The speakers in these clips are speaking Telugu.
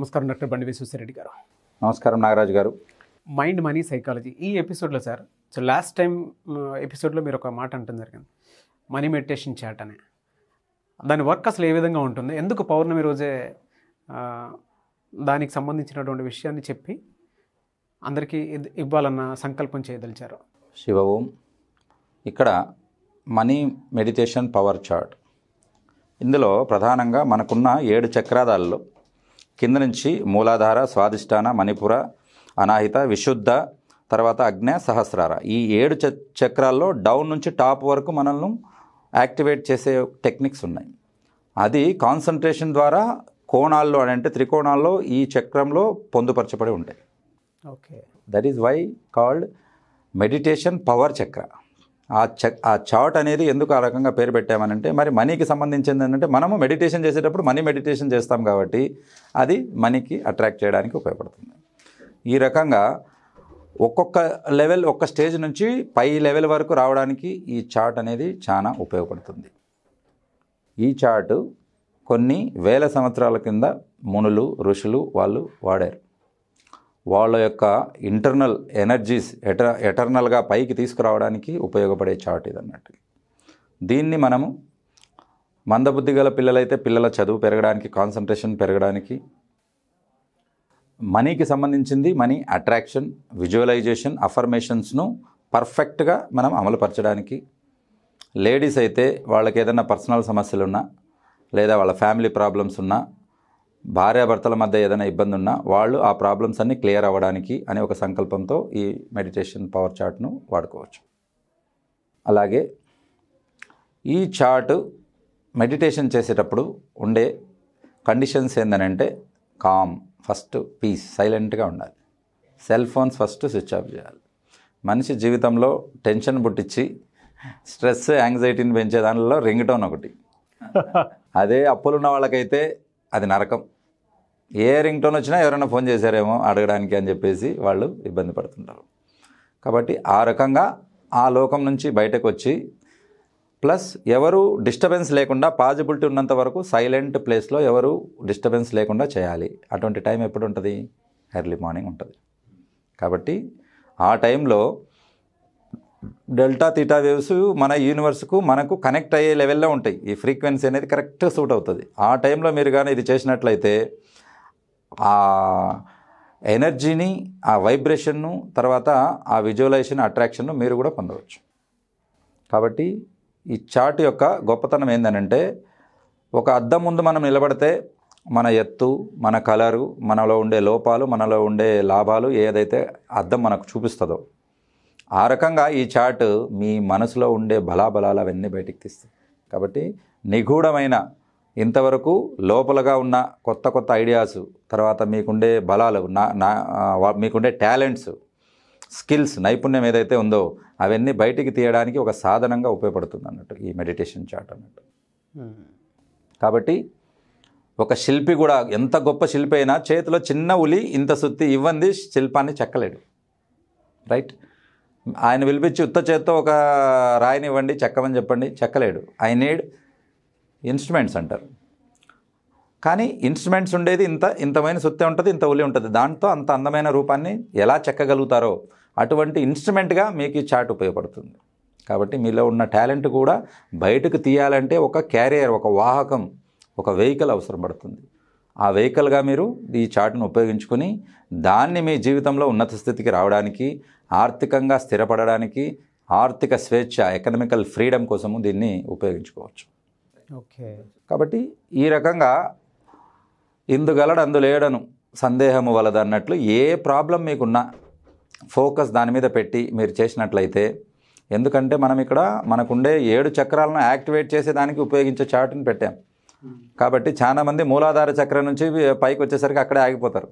నమస్కారం డాక్టర్ బండి విశ్వశ్వరెడ్డి గారు నమస్కారం నాగరాజు గారు మైండ్ మనీ సైకాలజీ ఈ ఎపిసోడ్లో సార్ సో లాస్ట్ టైం ఎపిసోడ్లో మీరు ఒక మాట అంటుంది జరిగింది మనీ మెడిటేషన్ చాట్ అనే దాని వర్క్ అసలు ఏ విధంగా ఉంటుంది ఎందుకు పౌర్ణమి రోజే దానికి సంబంధించినటువంటి విషయాన్ని చెప్పి అందరికీ ఇవ్వాలన్న సంకల్పం చేయదలిచారు శివ ఓం ఇక్కడ మనీ మెడిటేషన్ పవర్ చార్ట్ ఇందులో ప్రధానంగా మనకున్న ఏడు చక్రాదాల్లో కింద నుంచి మూలాధార స్వాధిష్టాన మణిపుర అనాహిత విశుద్ధ తర్వాత అగ్నే సహస్రార ఈ ఏడు చక్రాల్లో డౌన్ నుంచి టాప్ వరకు మనల్ని యాక్టివేట్ చేసే టెక్నిక్స్ ఉన్నాయి అది కాన్సన్ట్రేషన్ ద్వారా కోణాల్లో అంటే త్రికోణాల్లో ఈ చక్రంలో పొందుపరచబడి ఉంటాయి okay that is why called meditation power chakra ఆ చ ఆ చాట్ అనేది ఎందుకు ఆ రకంగా పేరు పెట్టామనంటే మరి మనీకి సంబంధించింది ఏంటంటే మనము మెడిటేషన్ చేసేటప్పుడు మనీ మెడిటేషన్ చేస్తాం కాబట్టి అది మనీకి అట్రాక్ట్ చేయడానికి ఉపయోగపడుతుంది ఈ రకంగా ఒక్కొక్క లెవెల్ ఒక్క స్టేజ్ నుంచి పై లెవెల్ వరకు రావడానికి ఈ చార్ట్ అనేది చాలా ఉపయోగపడుతుంది ఈ చార్ట్ కొన్ని వేల సంవత్సరాల కింద మునులు ఋషులు వాళ్ళు వాడారు వాళ్ళ యొక్క ఇంటర్నల్ ఎనర్జీస్ ఎట ఎటర్నల్గా పైకి తీసుకురావడానికి ఉపయోగపడే చాట్ ఇది అన్నట్టు దీన్ని మనము మందబుద్ధి గల పిల్లలైతే పిల్లల చదువు పెరగడానికి కాన్సన్ట్రేషన్ పెరగడానికి మనీకి సంబంధించింది మనీ అట్రాక్షన్ విజువలైజేషన్ అఫర్మేషన్స్ను పర్ఫెక్ట్గా మనం అమలుపరచడానికి లేడీస్ అయితే వాళ్ళకి ఏదైనా పర్సనల్ సమస్యలు ఉన్నా లేదా వాళ్ళ ఫ్యామిలీ ప్రాబ్లమ్స్ ఉన్నా భార్యాభర్తల మధ్య ఏదైనా ఇబ్బంది ఉన్నా వాళ్ళు ఆ ప్రాబ్లమ్స్ అన్ని క్లియర్ అవ్వడానికి అనే ఒక సంకల్పంతో ఈ మెడిటేషన్ పవర్ చార్ట్ను వాడుకోవచ్చు అలాగే ఈ చార్ట్ మెడిటేషన్ చేసేటప్పుడు ఉండే కండిషన్స్ ఏంటనంటే కామ్ ఫస్ట్ పీస్ సైలెంట్గా ఉండాలి cell phones first switch off చేయాలి మనిషి జీవితంలో టెన్షన్ పుట్టించి స్ట్రెస్ యాంగ్జైటీని పెంచే దానిలో రింగ్ టోన్ ఒకటి అదే అప్పులున్న వాళ్ళకైతే అది నరకం ఏ రింగ్ టోన్ వచ్చినా ఎవరైనా ఫోన్ చేశారేమో అడగడానికి అని చెప్పేసి వాళ్ళు ఇబ్బంది పడుతుంటారు కాబట్టి ఆ రకంగా ఆ లోకం నుంచి బయటకు వచ్చి ప్లస్ ఎవరు డిస్టర్బెన్స్ లేకుండా పాజిబిలిటీ ఉన్నంత వరకు సైలెంట్ ప్లేస్లో ఎవరు డిస్టర్బెన్స్ లేకుండా చేయాలి అటువంటి టైం ఎప్పుడు ఉంటుంది ఎర్లీ మార్నింగ్ ఉంటుంది కాబట్టి ఆ టైంలో డెల్టా తీటా వేవ్స్ మన యూనివర్స్కు మనకు కనెక్ట్ అయ్యే లెవెల్లో ఉంటాయి ఈ ఫ్రీక్వెన్సీ అనేది కరెక్ట్ సూట్ అవుతుంది ఆ టైంలో మీరు కానీ ఇది చేసినట్లయితే ఆ ఎనర్జీని ఆ వైబ్రేషన్ను తర్వాత ఆ విజువలైజేషన్ అట్రాక్షన్ను మీరు కూడా పొందవచ్చు కాబట్టి ఈ చాట్ యొక్క గొప్పతనం ఏంటనంటే ఒక అద్దం ముందు మనం నిలబడితే మన ఎత్తు మన కలరు మనలో ఉండే లోపాలు మనలో ఉండే లాభాలు ఏదైతే అద్దం మనకు చూపిస్తుందో ఆ రకంగా ఈ చార్ట్ మీ మనసులో ఉండే బలాబలాలు అవన్నీ బయటికి తీస్తాయి కాబట్టి నిగూఢమైన ఇంతవరకు లోపలగా ఉన్న కొత్త కొత్త ఐడియాస్ తర్వాత మీకుండే బలాలు నా నా మీకుండే టాలెంట్స్ స్కిల్స్ నైపుణ్యం ఏదైతే ఉందో అవన్నీ బయటికి తీయడానికి ఒక సాధనంగా ఉపయోగపడుతుంది అన్నట్టు ఈ మెడిటేషన్ చార్ట్ అన్నట్టు కాబట్టి ఒక శిల్పి కూడా ఎంత గొప్ప శిల్పి అయినా చేతిలో చిన్న ఉలి ఇంత సుత్తి ఇవ్వంది శిల్పాన్ని చెక్కలేడు రైట్ ఆయన పిలిపించి ఉత్త చేత్తో ఒక రాయినివ్వండి చెక్కమని చెప్పండి చెక్కలేడు ఐ నీడ్ ఇన్స్ట్రుమెంట్స్ అంటారు కానీ ఇన్స్ట్రుమెంట్స్ ఉండేది ఇంత ఇంతమైన సుత్తే ఉంటుంది ఇంత ఉలి ఉంటుంది దాంతో అంత అందమైన రూపాన్ని ఎలా చెక్కగలుగుతారో అటువంటి ఇన్స్ట్రుమెంట్గా మీకు ఈ చాట్ ఉపయోగపడుతుంది కాబట్టి మీలో ఉన్న టాలెంట్ కూడా బయటకు తీయాలంటే ఒక క్యారియర్ ఒక వాహకం ఒక వెహికల్ అవసరం పడుతుంది ఆ వెహికల్గా మీరు ఈ చార్ట్ను ఉపయోగించుకుని దాన్ని మీ జీవితంలో ఉన్నత స్థితికి రావడానికి ఆర్థికంగా స్థిరపడడానికి ఆర్థిక స్వేచ్ఛ ఎకనమికల్ ఫ్రీడమ్ కోసము దీన్ని ఉపయోగించుకోవచ్చు ఓకే కాబట్టి ఈ రకంగా ఇందుగలడు అందులేడను సందేహము వలదన్నట్లు ఏ ప్రాబ్లం మీకున్నా ఫోకస్ దాని మీద పెట్టి మీరు చేసినట్లయితే ఎందుకంటే మనం ఇక్కడ మనకుండే ఏడు చక్రాలను యాక్టివేట్ చేసేదానికి ఉపయోగించే చార్ట్ని పెట్టాం కాబట్టి చాలామంది మూలాధార చక్రం నుంచి పైకి వచ్చేసరికి అక్కడే ఆగిపోతారు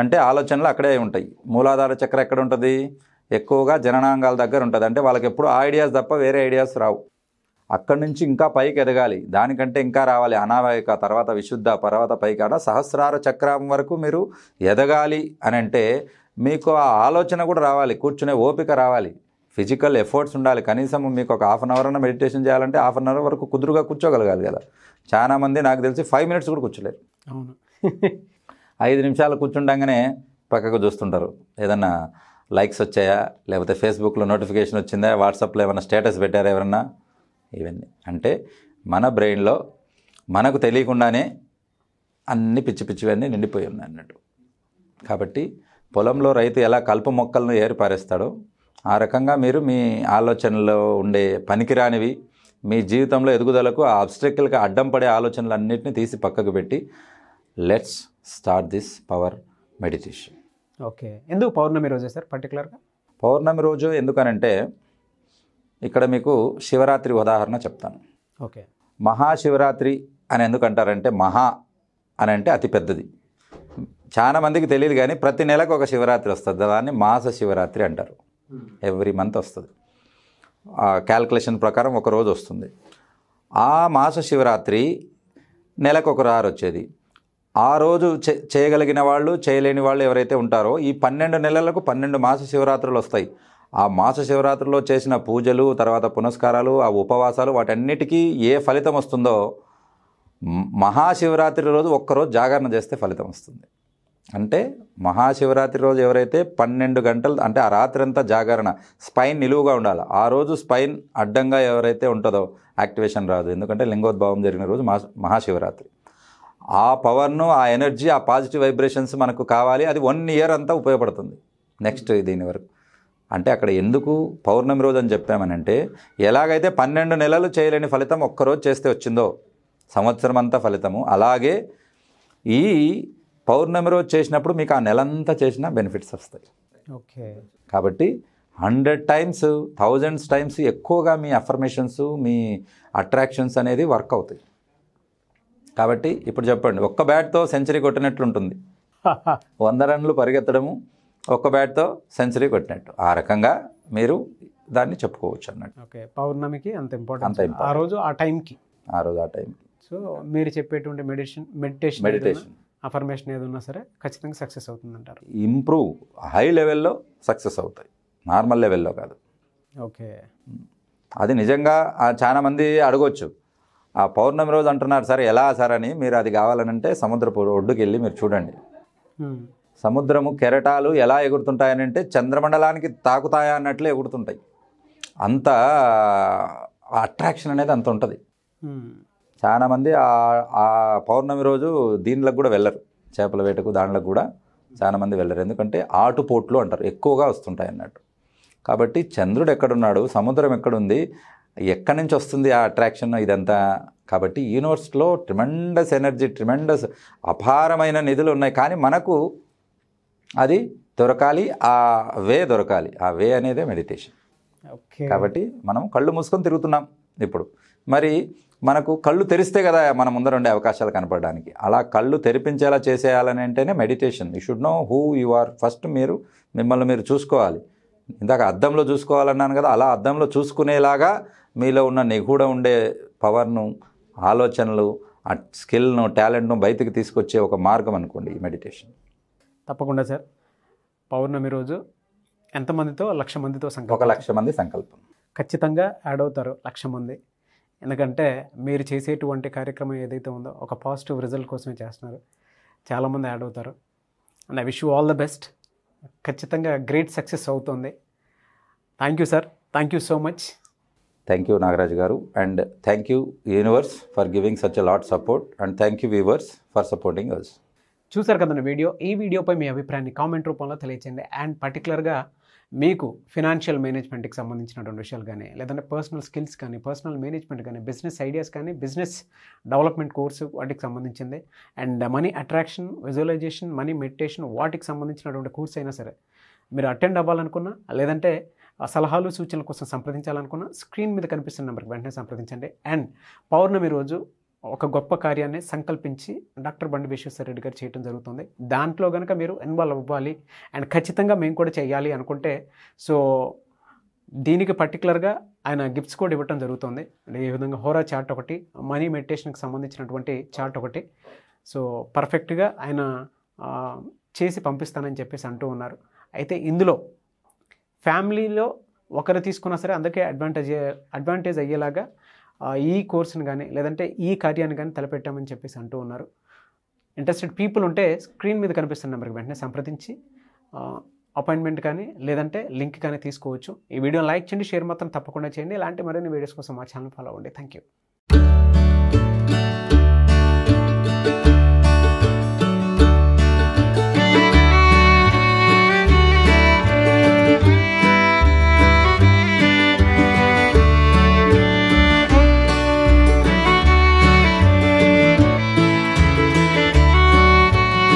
అంటే ఆలోచనలు అక్కడే ఉంటాయి మూలాధార చక్రం ఎక్కడ ఉంటుంది ఎక్కువగా జననాంగాల దగ్గర ఉంటుంది అంటే వాళ్ళకి ఎప్పుడు ఐడియాస్ తప్ప వేరే ఐడియాస్ రావు అక్కడి నుంచి ఇంకా పైకి ఎదగాలి దానికంటే ఇంకా రావాలి అనావాయిక తర్వాత విశుద్ధ పర్వత పైకాడ సహస్రార చక్రం వరకు మీరు ఎదగాలి అని అంటే మీకు ఆ ఆలోచన కూడా రావాలి కూర్చునే ఓపిక రావాలి ఫిజికల్ ఎఫర్ట్స్ ఉండాలి కనీసం మీకు ఒక హాఫ్ అన్ అవర్ అన్నా మెడిటేషన్ చేయాలంటే హాఫ్ అన్ అవర్ వరకు కుదురుగా కూర్చోగలగాలి కదా చాలామంది నాకు తెలిసి ఫైవ్ మినిట్స్ కూడా కూర్చోలేరు అవును ఐదు నిమిషాలు కూర్చుండగానే పక్కకు చూస్తుంటారు ఏదన్నా లైక్స్ వచ్చాయా లేకపోతే ఫేస్బుక్లో నోటిఫికేషన్ వచ్చిందా వాట్సాప్లో ఏమైనా స్టేటస్ పెట్టారా ఎవరన్నా ఇవన్నీ అంటే మన బ్రెయిన్లో మనకు తెలియకుండానే అన్ని పిచ్చి పిచ్చివన్నీ నిండిపోయి ఉన్నాయి అన్నట్టు కాబట్టి పొలంలో రైతు ఎలా కల్ప మొక్కలను ఏర్పారేస్తాడో ఆ రకంగా మీరు మీ ఆలోచనలో ఉండే పనికిరానివి మీ జీవితంలో ఎదుగుదలకు ఆ అబ్స్ట్రక్లకి అడ్డం పడే అన్నింటినీ తీసి పక్కకు పెట్టి let's start this power meditation okay ఎందుకు పౌర్ణమి రోజే సార్ పర్టికులర్గా పౌర్ణమి రోజు ఎందుకనంటే ఇక్కడ మీకు శివరాత్రి ఉదాహరణ చెప్తాను ఓకే మహాశివరాత్రి అని ఎందుకంటారంటే మహా అని అంటే అతి పెద్దది చాలా మందికి తెలియదు కానీ ప్రతి నెలకు ఒక శివరాత్రి వస్తుంది దాన్ని మాస శివరాత్రి అంటారు hmm. ఎవ్రీ మంత్ వస్తుంది క్యాల్కులేషన్ ప్రకారం ఒక రోజు వస్తుంది ఆ మాస శివరాత్రి నెలకు ఒకరు ఆరు వచ్చేది ఆ రోజు చేయగలిగిన వాళ్ళు చేయలేని వాళ్ళు ఎవరైతే ఉంటారో ఈ పన్నెండు నెలలకు పన్నెండు మాస శివరాత్రులు వస్తాయి ఆ మాస శివరాత్రిలో చేసిన పూజలు తర్వాత పునస్కారాలు ఆ ఉపవాసాలు వాటన్నిటికీ ఏ ఫలితం వస్తుందో మహాశివరాత్రి రోజు ఒక్కరోజు జాగరణ చేస్తే ఫలితం వస్తుంది అంటే మహాశివరాత్రి రోజు ఎవరైతే పన్నెండు గంటలు అంటే ఆ రాత్రి అంతా జాగరణ స్పైన్ నిలువుగా ఉండాలి ఆ రోజు స్పైన్ అడ్డంగా ఎవరైతే ఉంటుందో యాక్టివేషన్ రాదు ఎందుకంటే లింగోద్భావం జరిగిన రోజు మహాశివరాత్రి ఆ పవర్ను ఆ ఎనర్జీ ఆ పాజిటివ్ వైబ్రేషన్స్ మనకు కావాలి అది వన్ ఇయర్ అంతా ఉపయోగపడుతుంది నెక్స్ట్ దీని వరకు అంటే అక్కడ ఎందుకు పౌర్ణమి రోజు అని చెప్పామనంటే ఎలాగైతే పన్నెండు నెలలు చేయలేని ఫలితం ఒక్కరోజు చేస్తే వచ్చిందో సంవత్సరం అంతా ఫలితము అలాగే ఈ పౌర్ణమి రోజు చేసినప్పుడు మీకు ఆ నెలంతా చేసిన బెనిఫిట్స్ వస్తాయి ఓకే కాబట్టి హండ్రెడ్ టైమ్స్ థౌజండ్స్ టైమ్స్ ఎక్కువగా మీ అఫర్మేషన్స్ మీ అట్రాక్షన్స్ అనేది వర్క్ అవుతాయి కాబట్టి ఇప్పుడు చెప్పండి ఒక్క బ్యాట్తో సెంచరీ కొట్టినట్లుంటుంది వంద రన్లు పరిగెత్తడము ఒక్క బ్యాట్తో సెంచరీ కొట్టినట్టు ఆ రకంగా మీరు దాన్ని చెప్పుకోవచ్చు అన్నట్టు ఓకే పౌర్ణమికి అంత ఇంపార్టెంట్ అంత ఆ రోజు ఆ టైంకి ఆ రోజు ఆ టైంకి సో మీరు చెప్పేటువంటి మెడిషన్ మెడిటేషన్ మెడిటేషన్ అఫర్మేషన్ ఏది ఉన్నా సరే ఖచ్చితంగా సక్సెస్ అవుతుంది అంటారు ఇంప్రూవ్ హై లెవెల్లో సక్సెస్ అవుతాయి నార్మల్ లెవెల్లో కాదు ఓకే అది నిజంగా చాలామంది అడగొచ్చు ఆ పౌర్ణమి రోజు అంటున్నారు సార్ ఎలా సార్ అని మీరు అది కావాలనంటే సముద్రపు ఒడ్డుకి వెళ్ళి మీరు చూడండి సముద్రము కెరటాలు ఎలా ఎగురుతుంటాయని అంటే చంద్రమండలానికి తాకుతాయా అన్నట్లే ఎగురుతుంటాయి అంత అట్రాక్షన్ అనేది అంత ఉంటుంది చాలామంది ఆ పౌర్ణమి రోజు దీనిలకు కూడా వెళ్ళరు చేపల వేటకు దానిలకు కూడా చాలామంది వెళ్ళరు ఎందుకంటే ఆటుపోట్లు అంటారు ఎక్కువగా వస్తుంటాయి అన్నట్టు కాబట్టి చంద్రుడు ఎక్కడున్నాడు సముద్రం ఎక్కడుంది ఎక్కడి నుంచి వస్తుంది ఆ అట్రాక్షన్ ఇదంతా కాబట్టి యూనివర్స్లో ట్రిమెండస్ ఎనర్జీ ట్రిమెండస్ అపారమైన నిధులు ఉన్నాయి కానీ మనకు అది దొరకాలి ఆ వే దొరకాలి ఆ వే అనేదే మెడిటేషన్ కాబట్టి మనం కళ్ళు మూసుకొని తిరుగుతున్నాం ఇప్పుడు మరి మనకు కళ్ళు తెరిస్తే కదా మన ముందర ఉండే అవకాశాలు కనపడడానికి అలా కళ్ళు తెరిపించేలా చేసేయాలని అంటేనే meditation you should know who you are first మీరు మిమ్మల్ని మీరు చూసుకోవాలి ఇందాక అద్దంలో చూసుకోవాలన్నాను కదా అలా అద్దంలో చూసుకునేలాగా మీలో ఉన్న నిగూఢ ఉండే పవర్ను ఆలోచనలు ఆ స్కిల్ను టాలెంట్ను బయటకు తీసుకొచ్చే ఒక మార్గం అనుకోండి ఈ మెడిటేషన్ తప్పకుండా సార్ పౌర్ణమి రోజు ఎంతమందితో లక్ష మందితో సంకల్పం ఒక లక్ష మంది సంకల్పం ఖచ్చితంగా యాడ్ అవుతారు లక్ష మంది ఎందుకంటే మీరు చేసేటువంటి కార్యక్రమం ఏదైతే ఉందో ఒక పాజిటివ్ రిజల్ట్ కోసమే చేస్తున్నారు చాలామంది యాడ్ అవుతారు and I wish you all the best ఖచ్చితంగా గ్రేట్ సక్సెస్ అవుతుంది thank you sir thank you so much thank you Nagaraj గారు and thank you universe for giving such a lot support and thank you viewers for supporting us చూసారు కదండి వీడియో ఈ వీడియోపై మీ అభిప్రాయాన్ని కామెంట్ రూపంలో తెలియచేయండి అండ్ పర్టికులర్గా మీకు ఫినాన్షియల్ మేనేజ్మెంట్కి సంబంధించినటువంటి విషయాలు కానీ లేదంటే పర్సనల్ స్కిల్స్ కానీ పర్సనల్ మేనేజ్మెంట్ కానీ బిజినెస్ ఐడియాస్ కానీ బిజినెస్ డెవలప్మెంట్ కోర్సు వాటికి సంబంధించింది and money attraction visualisation money meditation వాటికి సంబంధించినటువంటి కోర్స్ అయినా సరే మీరు అటెండ్ అవ్వాలనుకున్నా లేదంటే సలహాలు సూచనల కోసం సంప్రదించాలనుకున్న స్క్రీన్ మీద కనిపిస్తున్న నెంబర్కి వెంటనే సంప్రదించండి అండ్ పౌర్ణమి రోజు ఒక గొప్ప కార్యాన్ని సంకల్పించి డాక్టర్ బండి విశ్వేశ్వర రెడ్డి గారు చేయడం జరుగుతుంది దాంట్లో కనుక మీరు ఇన్వాల్వ్ అవ్వాలి అండ్ ఖచ్చితంగా మేము కూడా చేయాలి అనుకుంటే సో దీనికి పర్టికులర్గా ఆయన గిఫ్ట్స్ కూడా ఇవ్వటం జరుగుతుంది ఈ విధంగా హోరా చార్ట్ ఒకటి మనీ మెడిటేషన్కి సంబంధించినటువంటి చార్ట్ ఒకటి సో పర్ఫెక్ట్గా ఆయన చేసి పంపిస్తానని చెప్పేసి అంటూ ఉన్నారు అయితే ఇందులో ఫ్యామిలీలో ఒకరు తీసుకున్నా సరే అందరికీ అడ్వాంటేజ్ అడ్వాంటేజ్ అయ్యేలాగా ఈ కోర్సును కానీ లేదంటే ఈ కార్యాన్ని కానీ తలపెట్టామని చెప్పేసి అంటూ ఉన్నారు ఇంట్రెస్టెడ్ పీపుల్ ఉంటే స్క్రీన్ మీద కనిపిస్తున్న నెంబర్కి వెంటనే సంప్రదించి అపాయింట్మెంట్ కానీ లేదంటే లింక్ కానీ తీసుకోవచ్చు ఈ వీడియో లైక్ చేయండి షేర్ మాత్రం తప్పకుండా చేయండి ఇలాంటి మరిన్ని వీడియోస్ కోసం మా ఛానల్ ఫాలో అవ్వండి థ్యాంక్ యూ